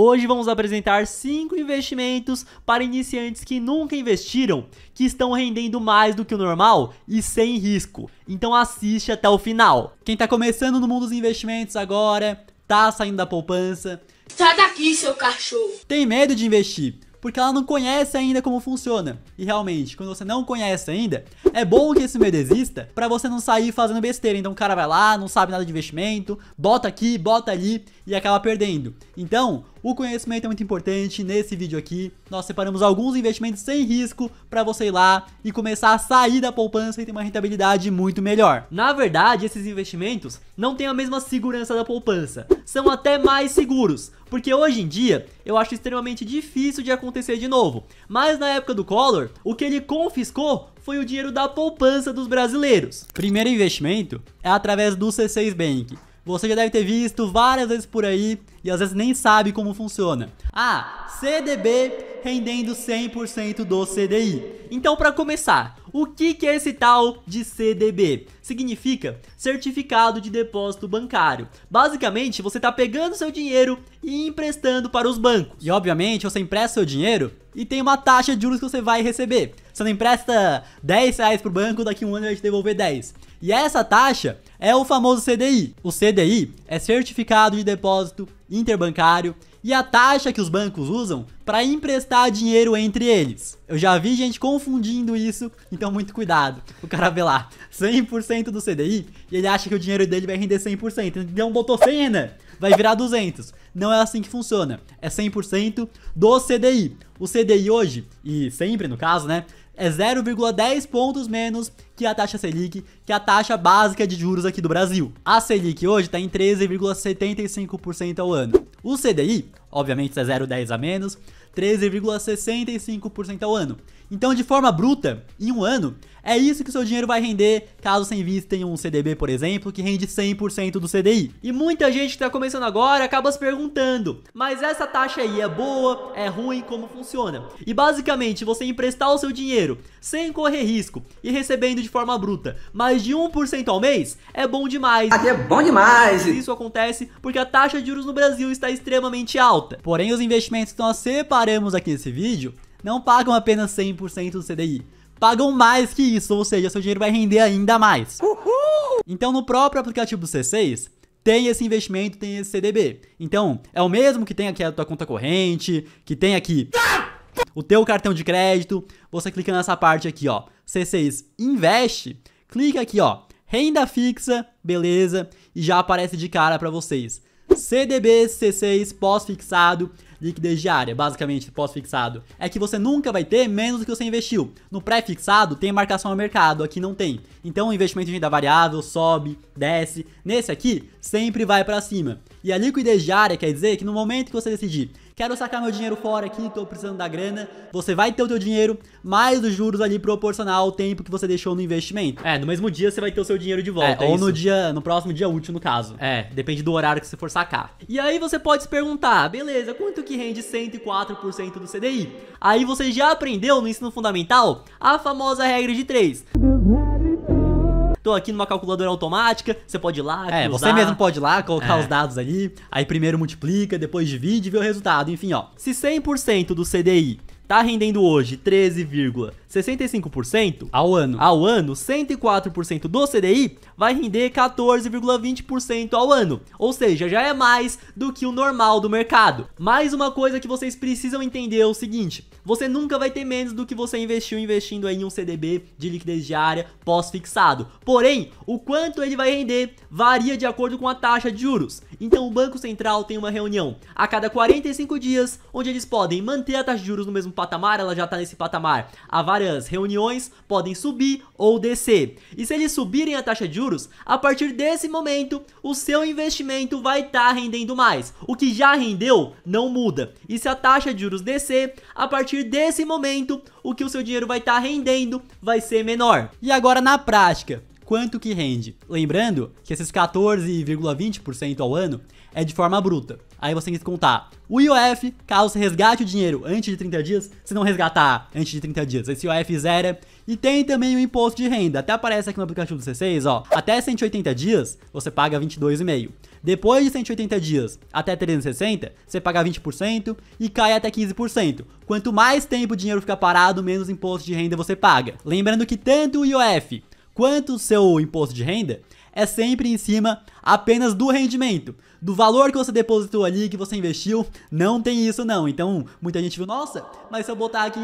Hoje vamos apresentar 5 investimentos para iniciantes que nunca investiram, que estão rendendo mais do que o normal e sem risco. Então assiste até o final. Quem está começando no mundo dos investimentos agora, tá saindo da poupança. Sai daqui, seu cachorro! Tem medo de investir, porque ela não conhece ainda como funciona. E realmente, quando você não conhece ainda, é bom que esse medo exista para você não sair fazendo besteira. Então o cara vai lá, não sabe nada de investimento, bota aqui, bota ali e acaba perdendo. Então, o conhecimento é muito importante. Nesse vídeo aqui, nós separamos alguns investimentos sem risco para você ir lá e começar a sair da poupança e ter uma rentabilidade muito melhor. Na verdade, esses investimentos não têm a mesma segurança da poupança. São até mais seguros, porque hoje em dia eu acho extremamente difícil de acontecer de novo. Mas na época do Collor, o que ele confiscou foi o dinheiro da poupança dos brasileiros. Primeiro investimento é através do C6 Bank. Você já deve ter visto várias vezes por aí e às vezes nem sabe como funciona. Ah, CDB rendendo 100% do CDI. Então, para começar, o que, que é esse tal de CDB? Significa Certificado de Depósito Bancário. Basicamente, você está pegando seu dinheiro e emprestando para os bancos. E, obviamente, você empresta seu dinheiro e tem uma taxa de juros que você vai receber. Você não empresta 10 reais pro banco, daqui a um ano ele vai te devolver 10. E essa taxa é o famoso CDI. O CDI é Certificado de Depósito Interbancário e a taxa que os bancos usam para emprestar dinheiro entre eles. Eu já vi gente confundindo isso, então muito cuidado. O cara vê lá 100% do CDI e ele acha que o dinheiro dele vai render 100%. Então botou 100, Né? vai virar 200. Não é assim que funciona. É 100% do CDI. O CDI hoje, e sempre no caso, né, é 0,10 pontos menos que a taxa Selic, que é a taxa básica de juros aqui do Brasil. A Selic hoje está em 13,75% ao ano. O CDI, obviamente, é 0,10 a menos, 13,65% ao ano. Então, de forma bruta, em um ano, é isso que seu dinheiro vai render caso você invista em um CDB, por exemplo, que rende 100% do CDI. E muita gente que está começando agora acaba se perguntando: mas essa taxa aí é boa, é ruim, como funciona? E basicamente, você emprestar o seu dinheiro sem correr risco e recebendo de forma bruta mais de 1% ao mês é bom demais. Aqui é bom demais! Isso acontece porque a taxa de juros no Brasil está extremamente alta. Porém, os investimentos estão a separar comparamos aqui nesse vídeo, não pagam apenas 100% do CDI, pagam mais que isso, ou seja, seu dinheiro vai render ainda mais. Uhul! Então no próprio aplicativo do C6, tem esse investimento, tem esse CDB. Então, é o mesmo que tem aqui a tua conta corrente, que tem aqui o teu cartão de crédito. Você clica nessa parte aqui, ó, C6 Investe, clica aqui, ó, renda fixa, beleza, e já aparece de cara para vocês. CDB C6 pós-fixado, liquidez diária, basicamente pós-fixado, é que você nunca vai ter menos do que você investiu. No pré-fixado tem marcação a mercado, aqui não tem. Então o investimento em renda variável sobe, desce. Nesse aqui sempre vai para cima. E a liquidez diária quer dizer que no momento que você decidir, quero sacar meu dinheiro fora aqui, tô precisando da grana, você vai ter o teu dinheiro mais os juros ali proporcional ao tempo que você deixou no investimento. É, no mesmo dia você vai ter o seu dinheiro de volta. É, é ou é no dia, no próximo dia útil no caso. É, depende do horário que você for sacar. E aí você pode se perguntar, beleza, quanto que rende 104% do CDI? Aí você já aprendeu no ensino fundamental a famosa regra de 3. Uhum. Tô aqui numa calculadora automática, você pode ir lá, é, cruzar, É, você mesmo pode ir lá, colocar é. os dados ali, aí primeiro multiplica, depois divide e vê o resultado. Enfim, ó, se 100% do CDI tá rendendo hoje 13, 65% ao ano. Ao ano, 104% do CDI vai render 14,20% ao ano. Ou seja, já é mais do que o normal do mercado. Mais uma coisa que vocês precisam entender é o seguinte: você nunca vai ter menos do que você investiu investindo aí em um CDB de liquidez diária pós-fixado. Porém, o quanto ele vai render varia de acordo com a taxa de juros. Então o Banco Central tem uma reunião a cada 45 dias onde eles podem manter a taxa de juros no mesmo patamar, ela já está nesse patamar várias reuniões, podem subir ou descer. E se eles subirem a taxa de juros, a partir desse momento, o seu investimento vai estar tá rendendo mais. O que já rendeu não muda. E se a taxa de juros descer, a partir desse momento, o que o seu dinheiro vai estar tá rendendo vai ser menor. E agora na prática, quanto que rende? Lembrando que esses 14,20% ao ano é de forma bruta. Aí você tem que contar o IOF, caso você resgate o dinheiro antes de 30 dias, se não resgatar antes de 30 dias, esse IOF zera. E tem também o imposto de renda, até aparece aqui no aplicativo do C6, ó, até 180 dias, você paga 22,5%. Depois de 180 dias, até 360, você paga 20% e cai até 15%. Quanto mais tempo o dinheiro fica parado, menos imposto de renda você paga. Lembrando que tanto o IOF quanto o seu imposto de renda, é sempre em cima apenas do rendimento, do valor que você depositou ali, que você investiu, não tem isso não. Então, muita gente viu, nossa, mas se eu botar aqui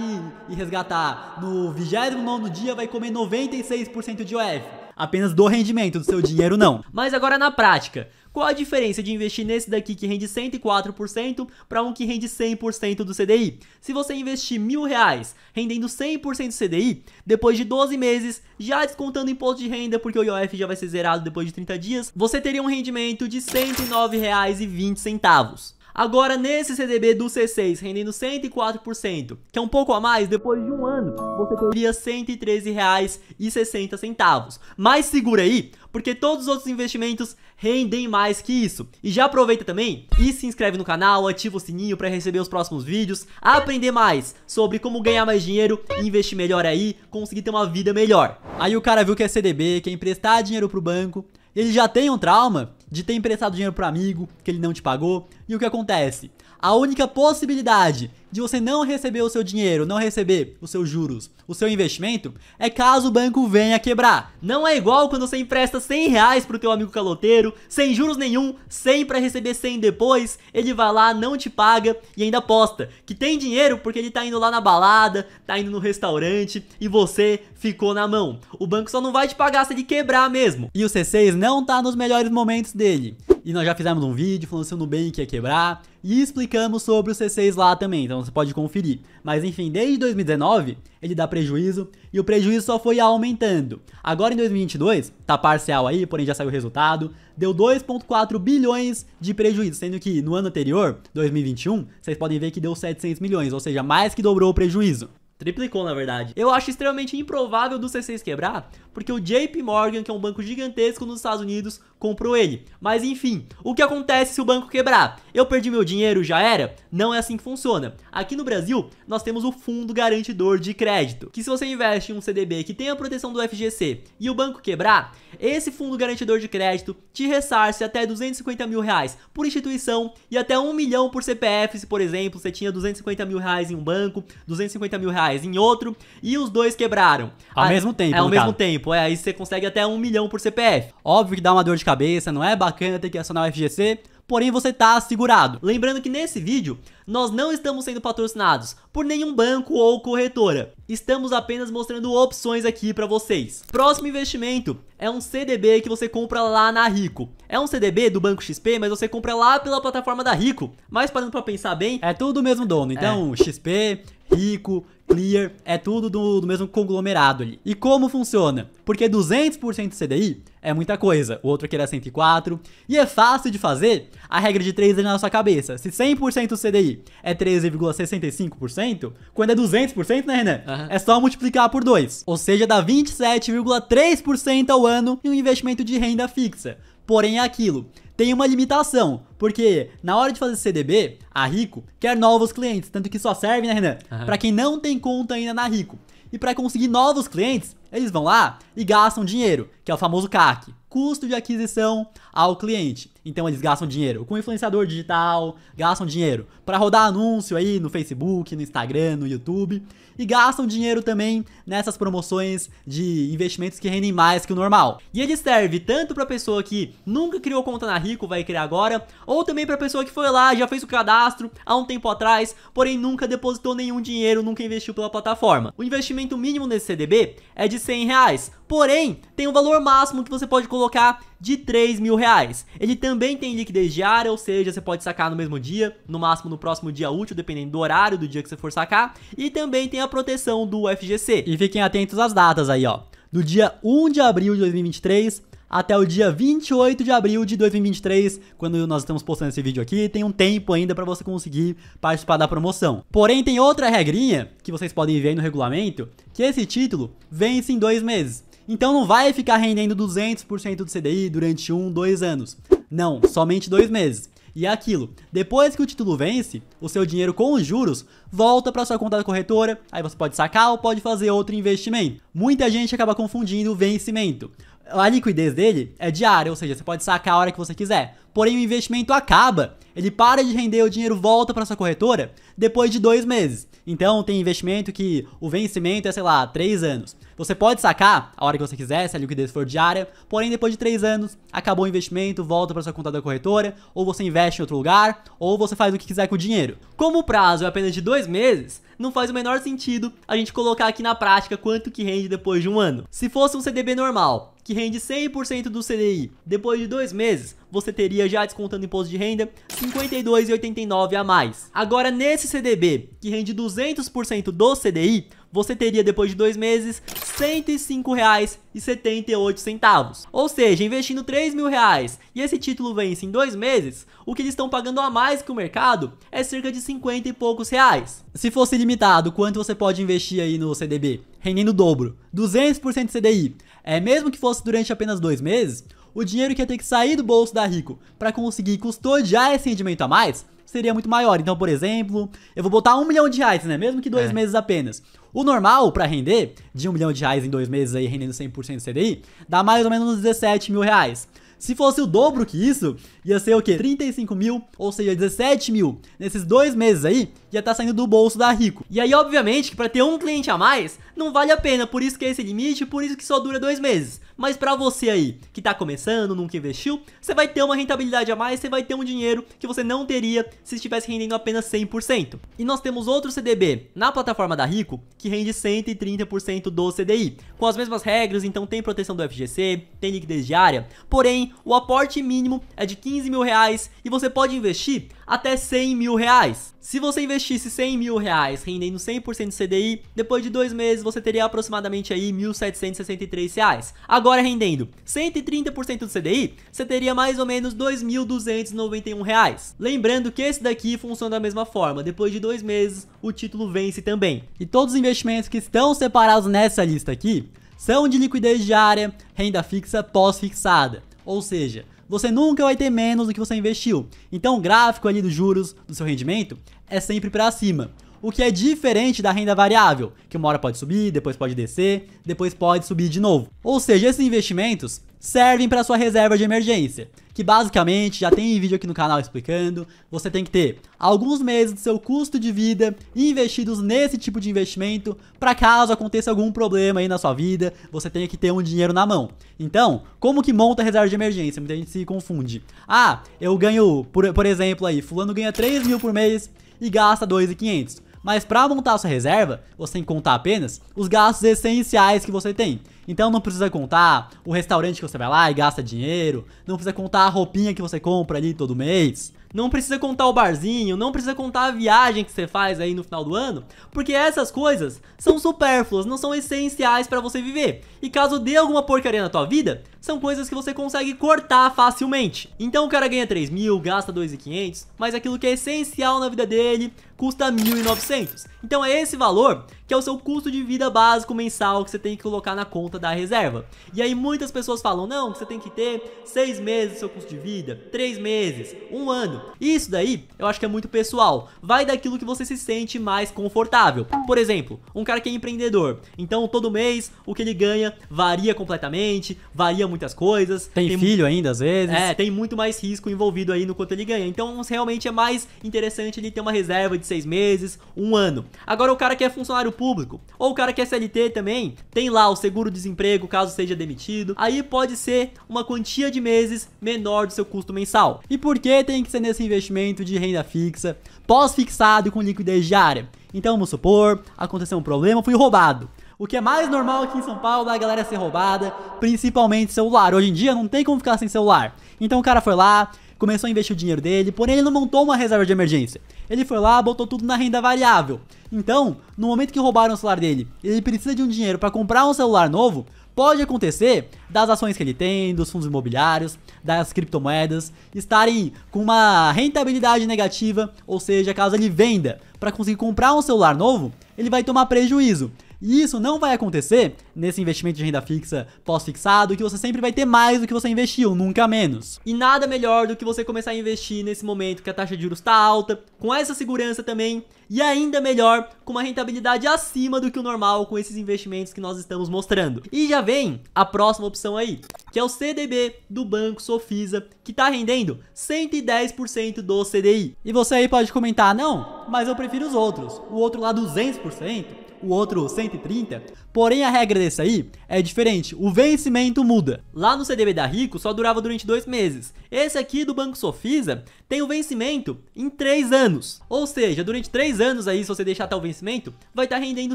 e resgatar no 29 dia vai comer 96% de OF. Apenas do rendimento do seu dinheiro não. Mas agora na prática, qual a diferença de investir nesse daqui que rende 104% para um que rende 100% do CDI? Se você investir mil reais rendendo 100% do CDI, depois de 12 meses, já descontando imposto de renda, porque o IOF já vai ser zerado depois de 30 dias, você teria um rendimento de R$ 109,20. Agora, nesse CDB do C6, rendendo 104%, que é um pouco a mais, depois de um ano, você teria R$ 113,60. Mas segura aí, porque todos os outros investimentos rendem mais que isso. E já aproveita também e se inscreve no canal, ativa o sininho para receber os próximos vídeos, aprender mais sobre como ganhar mais dinheiro, investir melhor aí, conseguir ter uma vida melhor. Aí o cara viu que é CDB, que é emprestar tá dinheiro para o banco, ele já tem um trauma, de ter emprestado dinheiro pro amigo que ele não te pagou. E o que acontece? A única possibilidade de você não receber o seu dinheiro, não receber os seus juros, o seu investimento, é caso o banco venha quebrar. Não é igual quando você empresta 100 reais pro teu amigo caloteiro, sem juros nenhum, sem para receber 100 depois, ele vai lá, não te paga e ainda aposta que tem dinheiro porque ele tá indo lá na balada, tá indo no restaurante e você ficou na mão. O banco só não vai te pagar se ele quebrar mesmo. E o C6 não tá nos melhores momentos dele e nós já fizemos um vídeo falando se o Nubank ia quebrar e explicamos sobre o C6 lá também, então você pode conferir. Mas enfim, desde 2019 ele dá prejuízo e o prejuízo só foi aumentando. Agora em 2022, tá parcial aí, porém já saiu o resultado, deu 2.4 bilhões de prejuízo, sendo que no ano anterior, 2021, vocês podem ver que deu 700 milhões, ou seja, mais que dobrou o prejuízo. Triplicou, na verdade. Eu acho extremamente improvável do C6 quebrar, porque o JP Morgan, que é um banco gigantesco nos Estados Unidos, comprou ele. Mas enfim, o que acontece se o banco quebrar? Eu perdi meu dinheiro, já era? Não é assim que funciona. Aqui no Brasil, nós temos o Fundo Garantidor de Crédito, que se você investe em um CDB que tem a proteção do FGC e o banco quebrar, esse Fundo Garantidor de Crédito te ressarce até 250 mil reais por instituição e até 1 milhão por CPF, se por exemplo, você tinha 250 mil reais em um banco, 250 mil reais reais em outro e os dois quebraram. Ao mesmo tempo, É, ao mesmo caso. tempo. É, aí você consegue até um milhão por CPF. Óbvio que dá uma dor de cabeça, não é bacana ter que acionar o FGC, porém você está segurado. Lembrando que nesse vídeo nós não estamos sendo patrocinados por nenhum banco ou corretora. Estamos apenas mostrando opções aqui para vocês. Próximo investimento é um CDB que você compra lá na Rico. É um CDB do Banco XP, mas você compra lá pela plataforma da Rico. Mas parando para pensar bem, é tudo o mesmo dono. Então, é. XP, Rico, Clear, é tudo do, do mesmo conglomerado ali. E como funciona? Porque 200% CDI é muita coisa, o outro aqui era 104, e é fácil de fazer a regra de 3 é na sua cabeça. Se 100% CDI é 13,65%, quando é 200%, né, Renan? Uhum. É só multiplicar por 2, ou seja, dá 27,3% ao ano em um investimento de renda fixa. Porém, é aquilo, tem uma limitação, porque na hora de fazer CDB, a Rico quer novos clientes, tanto que só serve, né, Renan? Uhum. Para quem não tem conta ainda na Rico. E para conseguir novos clientes, eles vão lá e gastam dinheiro, que é o famoso CAC, custo de aquisição ao cliente. Então eles gastam dinheiro com influenciador digital, gastam dinheiro para rodar anúncio aí no Facebook, no Instagram, no YouTube e gastam dinheiro também nessas promoções de investimentos que rendem mais que o normal. E ele serve tanto para pessoa que nunca criou conta na Rico, vai criar agora, ou também para pessoa que foi lá, já fez o cadastro há um tempo atrás, porém nunca depositou nenhum dinheiro, nunca investiu pela plataforma. O investimento mínimo nesse CDB é de 100 reais, porém tem um valor máximo que você pode colocar de 3 mil reais. Ele também tem liquidez diária, ou seja, você pode sacar no mesmo dia, no máximo no próximo dia útil, dependendo do horário do dia que você for sacar, e também tem a proteção do FGC. E fiquem atentos às datas aí, ó. Do dia 1 de abril de 2023 até o dia 28 de abril de 2023, quando nós estamos postando esse vídeo aqui, tem um tempo ainda para você conseguir participar da promoção. Porém, tem outra regrinha que vocês podem ver aí no regulamento, que esse título vence em dois meses. Então não vai ficar rendendo 200% do CDI durante um, dois anos. Não, somente dois meses. E é aquilo, depois que o título vence, o seu dinheiro com os juros volta para sua conta da corretora, aí você pode sacar ou pode fazer outro investimento. Muita gente acaba confundindo o vencimento a liquidez dele é diária, ou seja, você pode sacar a hora que você quiser. Porém, o investimento acaba, ele para de render, o dinheiro volta para sua corretora depois de dois meses. Então, tem investimento que o vencimento é, sei lá, três anos. Você pode sacar a hora que você quiser, se a liquidez for diária, porém, depois de três anos, acabou o investimento, volta para sua conta da corretora, ou você investe em outro lugar, ou você faz o que quiser com o dinheiro. Como o prazo é apenas de dois meses, não faz o menor sentido a gente colocar aqui na prática quanto que rende depois de um ano. Se fosse um CDB normal, que rende 100% do CDI. Depois de dois meses, você teria, já descontando imposto de renda, R$ 52,89 a mais. Agora, nesse CDB, que rende 200% do CDI, você teria depois de dois meses R$ 105,78. Ou seja, investindo R$ reais e esse título vence em dois meses, o que eles estão pagando a mais que o mercado é cerca de 50 e poucos reais. Se fosse limitado, quanto você pode investir aí no CDB? Rendendo o dobro, 200% CDI, é mesmo que fosse durante apenas dois meses, o dinheiro que ia ter que sair do bolso da Rico para conseguir custodiar esse rendimento a mais seria muito maior. Então, por exemplo, eu vou botar um milhão de reais, né? Mesmo que dois é. meses apenas. O normal para render, de um milhão de reais em dois meses aí, rendendo 100% do CDI, dá mais ou menos uns 17 mil reais. Se fosse o dobro que isso, ia ser o quê? 35 mil, ou seja, 17 mil. Nesses dois meses aí, ia estar tá saindo do bolso da Rico. E aí, obviamente, que para ter um cliente a mais, não vale a pena. Por isso que é esse limite, por isso que só dura dois meses. Mas para você aí, que tá começando, nunca investiu, você vai ter uma rentabilidade a mais, você vai ter um dinheiro que você não teria se estivesse rendendo apenas 100%. E nós temos outro CDB na plataforma da Rico, que rende 130% do CDI. Com as mesmas regras, então tem proteção do FGC, tem liquidez diária, porém o aporte mínimo é de 15 mil reais e você pode investir até 100 mil reais. Se você investisse 100 mil reais rendendo 100% CDI, depois de dois meses você teria aproximadamente aí 1.763 reais. Agora rendendo 130% do CDI, você teria mais ou menos 2.291 reais. Lembrando que esse daqui funciona da mesma forma, depois de dois meses o título vence também. E todos os investimentos que estão separados nessa lista aqui, são de liquidez diária, renda fixa pós-fixada. Ou seja, você nunca vai ter menos do que você investiu. Então o gráfico ali dos juros do seu rendimento é sempre para cima. O que é diferente da renda variável, que uma hora pode subir, depois pode descer, depois pode subir de novo. Ou seja, esses investimentos servem para sua reserva de emergência que basicamente já tem vídeo aqui no canal explicando. Você tem que ter alguns meses do seu custo de vida investidos nesse tipo de investimento para caso aconteça algum problema aí na sua vida, você tenha que ter um dinheiro na mão. Então, como que monta a reserva de emergência? Muita gente se confunde. Ah, eu ganho, por, por exemplo aí, fulano ganha 3 mil por mês e gasta 2.500. Mas para montar sua reserva, você tem que contar apenas os gastos essenciais que você tem. Então não precisa contar o restaurante que você vai lá e gasta dinheiro, não precisa contar a roupinha que você compra ali todo mês, não precisa contar o barzinho, não precisa contar a viagem que você faz aí no final do ano, porque essas coisas são supérfluas, não são essenciais para você viver. E caso dê alguma porcaria na tua vida, são coisas que você consegue cortar facilmente. Então o cara ganha 3 mil, gasta 2.500, mas aquilo que é essencial na vida dele custa 1.900. Então é esse valor que é o seu custo de vida básico mensal que você tem que colocar na conta da reserva. E aí muitas pessoas falam, não, que você tem que ter 6 meses do seu custo de vida, 3 meses, 1 ano. Isso daí eu acho que é muito pessoal, vai daquilo que você se sente mais confortável. Por exemplo, um cara que é empreendedor, então todo mês o que ele ganha varia completamente, varia muito muitas coisas. Tem, tem filho ainda, às vezes. É, tem muito mais risco envolvido aí no quanto ele ganha. Então, realmente é mais interessante ele ter uma reserva de seis meses, um ano. Agora, o cara que é funcionário público, ou o cara que é CLT também, tem lá o seguro-desemprego caso seja demitido. Aí pode ser uma quantia de meses menor do seu custo mensal. E por que tem que ser nesse investimento de renda fixa, pós-fixado com liquidez diária? Então, vamos supor, aconteceu um problema, fui roubado. O que é mais normal aqui em São Paulo é a galera ser roubada, principalmente celular. Hoje em dia não tem como ficar sem celular. Então o cara foi lá, começou a investir o dinheiro dele, porém ele não montou uma reserva de emergência. Ele foi lá, botou tudo na renda variável. Então, no momento que roubaram o celular dele, ele precisa de um dinheiro para comprar um celular novo, pode acontecer das ações que ele tem, dos fundos imobiliários, das criptomoedas estarem com uma rentabilidade negativa, ou seja, caso ele venda para conseguir comprar um celular novo, ele vai tomar prejuízo. E isso não vai acontecer nesse investimento de renda fixa pós-fixado, que você sempre vai ter mais do que você investiu, nunca menos. E nada melhor do que você começar a investir nesse momento que a taxa de juros está alta, com essa segurança também e ainda melhor, com uma rentabilidade acima do que o normal com esses investimentos que nós estamos mostrando. E já vem a próxima opção aí, que é o CDB do Banco Sofisa, que está rendendo 110% do CDI. E você aí pode comentar, não, mas eu prefiro os outros. O outro lá 200% o outro 130. Porém, a regra desse aí é diferente. O vencimento muda. Lá no CDB da Rico só durava durante dois meses. Esse aqui do Banco Sofisa tem o vencimento em três anos. Ou seja, durante três 3 anos aí, se você deixar até o vencimento, vai estar tá rendendo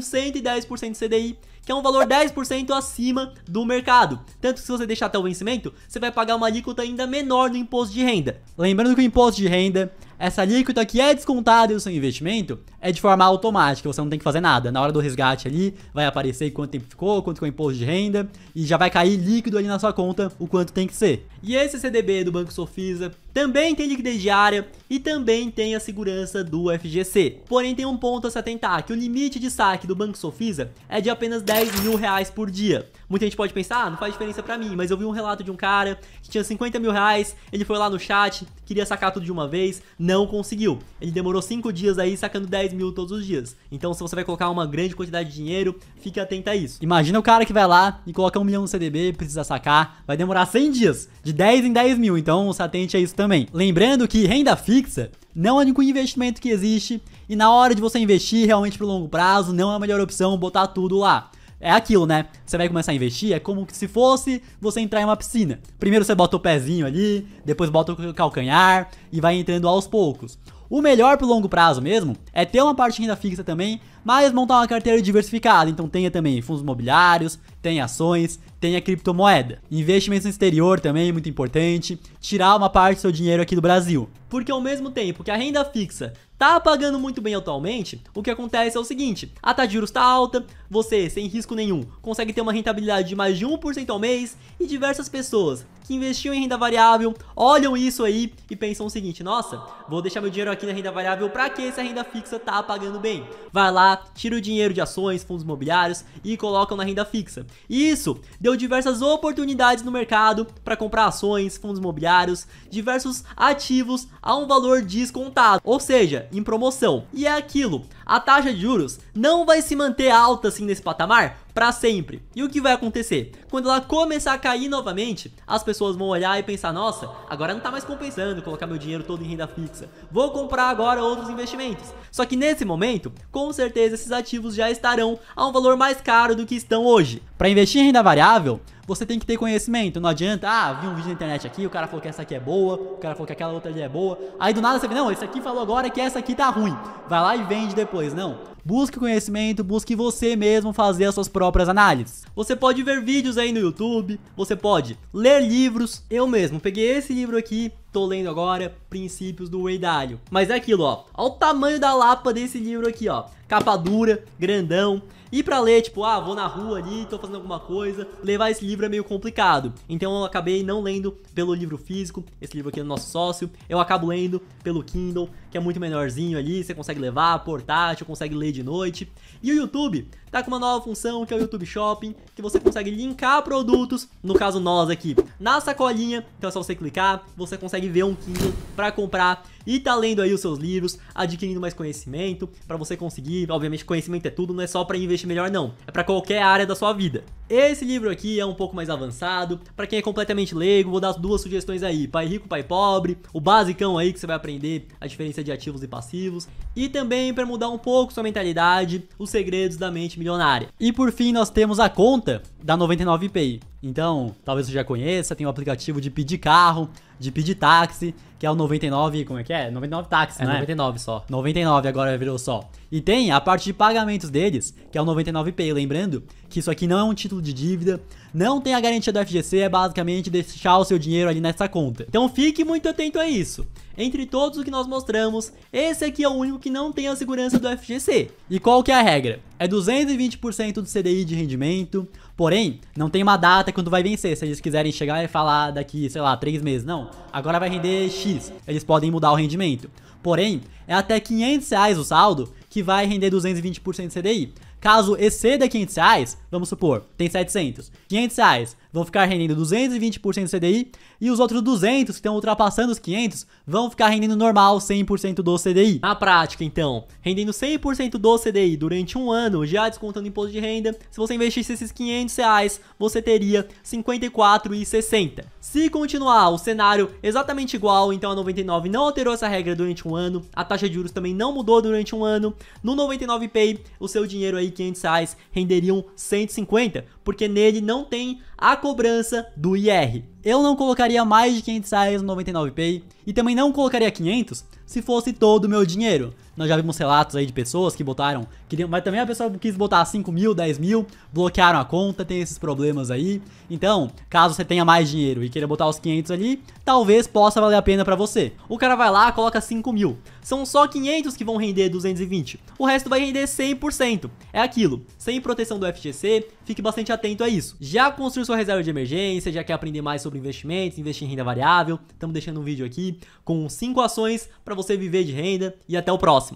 110% CDI que é um valor 10% acima do mercado. Tanto que se você deixar até o vencimento, você vai pagar uma alíquota ainda menor no imposto de renda. Lembrando que o imposto de renda, essa alíquota que é descontada do seu investimento, é de forma automática, você não tem que fazer nada. Na hora do resgate ali, vai aparecer quanto tempo ficou, quanto ficou é o imposto de renda, e já vai cair líquido ali na sua conta o quanto tem que ser. E esse CDB do Banco Sofisa também tem liquidez diária e também tem a segurança do FGC. Porém, tem um ponto a se atentar, que o limite de saque do Banco Sofisa é de apenas 10 10 mil reais por dia. Muita gente pode pensar, ah, não faz diferença para mim, mas eu vi um relato de um cara que tinha 50 mil reais, ele foi lá no chat, queria sacar tudo de uma vez, não conseguiu. Ele demorou 5 dias aí sacando 10 mil todos os dias. Então se você vai colocar uma grande quantidade de dinheiro, fique atento a isso. Imagina o cara que vai lá e coloca um milhão no CDB, precisa sacar, vai demorar 100 dias, de 10 em 10 mil, então se atente a isso também. Lembrando que renda fixa não é o único investimento que existe e na hora de você investir realmente pro longo prazo, não é a melhor opção botar tudo lá é aquilo, né? Você vai começar a investir, é como se fosse você entrar em uma piscina. Primeiro você bota o pezinho ali, depois bota o calcanhar e vai entrando aos poucos. O melhor pro longo prazo mesmo é ter uma parte de renda fixa também, mas montar uma carteira diversificada. Então tenha também fundos imobiliários, tenha ações, tenha criptomoeda. Investimentos no exterior também, é muito importante. Tirar uma parte do seu dinheiro aqui do Brasil. Porque ao mesmo tempo que a renda fixa tá pagando muito bem atualmente, o que acontece é o seguinte, a taxa de juros tá alta, você, sem risco nenhum, consegue ter uma rentabilidade de mais de 1% ao mês e diversas pessoas que investiam em renda variável olham isso aí e pensam o seguinte: nossa, vou deixar meu dinheiro aqui na renda variável para que essa renda fixa tá pagando bem. Vai lá, tira o dinheiro de ações, fundos imobiliários e colocam na renda fixa. Isso deu diversas oportunidades no mercado para comprar ações, fundos imobiliários, diversos ativos a um valor descontado, ou seja, em promoção. E é aquilo, a taxa de juros não vai se manter alta assim nesse patamar para sempre. E o que vai acontecer? Quando ela começar a cair novamente, as pessoas vão olhar e pensar: nossa, agora não tá mais compensando colocar meu dinheiro todo em renda fixa. Vou comprar agora outros investimentos. Só que nesse momento, com certeza esses ativos já estarão a um valor mais caro do que estão hoje. Para investir em renda variável, você tem que ter conhecimento. Não adianta, ah, vi um vídeo na internet aqui, o cara falou que essa aqui é boa, o cara falou que aquela outra ali é boa. Aí do nada você vê, não, esse aqui falou agora que essa aqui tá ruim. Vai lá e vende depois, não. Busque conhecimento, busque você mesmo fazer as suas próprias análises. Você pode ver vídeos aí no YouTube, você pode ler livros. Eu mesmo peguei esse livro aqui, tô lendo agora, Princípios do Weidalho. Mas é aquilo, ó. Olha o tamanho da lapa desse livro aqui, ó. Capa dura, grandão. E para ler, tipo, ah, vou na rua ali, tô fazendo alguma coisa, levar esse livro é meio complicado. Então eu acabei não lendo pelo livro físico, esse livro aqui é do nosso sócio, eu acabo lendo pelo Kindle, que é muito melhorzinho ali, você consegue levar, portátil, consegue ler de noite. E o YouTube tá com uma nova função que é o YouTube Shopping, que você consegue linkar produtos, no caso nós aqui, na sacolinha. Então é só você clicar, você consegue ver um Kindle para comprar e tá lendo aí os seus livros, adquirindo mais conhecimento para você conseguir. Obviamente, conhecimento é tudo, não é só para investir melhor não, é para qualquer área da sua vida. Esse livro aqui é um pouco mais avançado, para quem é completamente leigo, vou dar duas sugestões aí, Pai Rico, Pai Pobre, o basicão aí que você vai aprender a diferença de ativos e passivos e também para mudar um pouco sua mentalidade, os segredos da mente milionária. E por fim, nós temos a conta da 99 PI. Então, talvez você já conheça, tem o um aplicativo de pedir carro, de pedir táxi, que é o 99, como é que é? 99 táxi, é, né? 99 só. 99 agora virou só. E tem a parte de pagamentos deles, que é o 99 Pay, lembrando que isso aqui não é um título de dívida, não tem a garantia do FGC, é basicamente deixar o seu dinheiro ali nessa conta. Então fique muito atento a isso. Entre todos os que nós mostramos, esse aqui é o único que não tem a segurança do FGC. E qual que é a regra? É 220% do CDI de rendimento, Porém, não tem uma data quando vai vencer. Se eles quiserem chegar e falar daqui, sei lá, 3 meses. Não, agora vai render X. Eles podem mudar o rendimento. Porém, é até 500 reais o saldo que vai render 220% de CDI. Caso exceda 500 reais, vamos supor, tem 700. 500 reais vão ficar rendendo 220% do CDI e os outros 200 que estão ultrapassando os 500 vão ficar rendendo normal 100% do CDI. Na prática, então, rendendo 100% do CDI durante um ano, já descontando imposto de renda, se você investisse esses 500 reais, você teria 54,60. Se continuar o cenário exatamente igual, então a 99 não alterou essa regra durante um ano, a taxa de juros também não mudou durante um ano, no 99 Pay, o seu dinheiro aí, 500 reais, renderiam 150 porque nele não tem a cobrança do IR. Eu não colocaria mais de 500 reais no 99Pay e também não colocaria 500 se fosse todo o meu dinheiro. Nós já vimos relatos aí de pessoas que botaram, queriam, mas também a pessoa quis botar 5 mil, 10 mil, bloquearam a conta, tem esses problemas aí. Então, caso você tenha mais dinheiro e queira botar os 500 ali, talvez possa valer a pena para você. O cara vai lá, coloca 5 mil. São só 500 que vão render 220. O resto vai render 100%. É aquilo. Sem proteção do FGC, fique bastante atento a isso. Já construiu sua reserva de emergência, já quer aprender mais sobre investimentos, investir em renda variável, estamos deixando um vídeo aqui com 5 ações para você viver de renda e até o próximo.